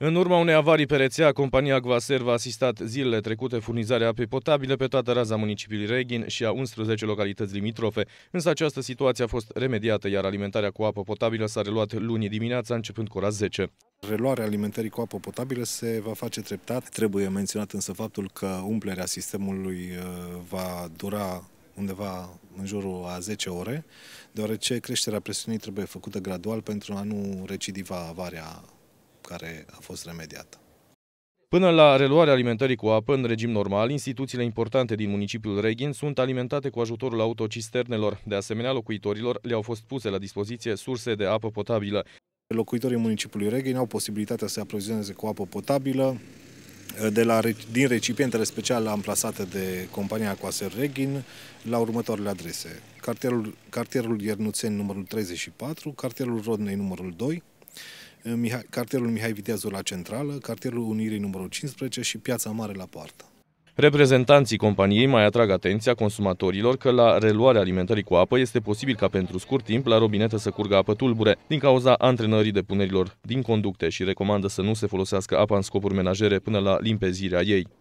În urma unei avarii pe rețea, compania Agvaserv a asistat zilele trecute furnizarea apei potabile pe toată raza municipiului Reghin și a 11 localități limitrofe, însă această situație a fost remediată, iar alimentarea cu apă potabilă s-a reluat luni dimineața, începând cu ora 10. Reluarea alimentării cu apă potabilă se va face treptat. Trebuie menționat însă faptul că umplerea sistemului uh, va dura undeva în jurul a 10 ore, deoarece creșterea presiunii trebuie făcută gradual pentru a nu recidiva avarea care a fost remediată. Până la reluarea alimentării cu apă în regim normal, instituțiile importante din municipiul Reghin sunt alimentate cu ajutorul autocisternelor. De asemenea, locuitorilor le-au fost puse la dispoziție surse de apă potabilă. Locuitorii municipiului Reghin au posibilitatea să se aprovizioneze cu apă potabilă eh, de la, din recipientele speciale amplasate de compania Aquaser Reghin la următoarele adrese. Cartierul, cartierul Iernuțeni numărul 34, cartierul Rodnei numărul 2, Eh, Mihai, cartierul Mihai Viteazul la centrală, cartierul Unirii numărul 15 și Piața Mare la poartă. Reprezentanții companiei mai atrag atenția consumatorilor că la reluarea alimentării cu apă este posibil ca pentru scurt timp la robinetă să curgă apă tulbure din cauza antrenării depunerilor din conducte și recomandă să nu se folosească apa în scopuri menajere până la limpezirea ei.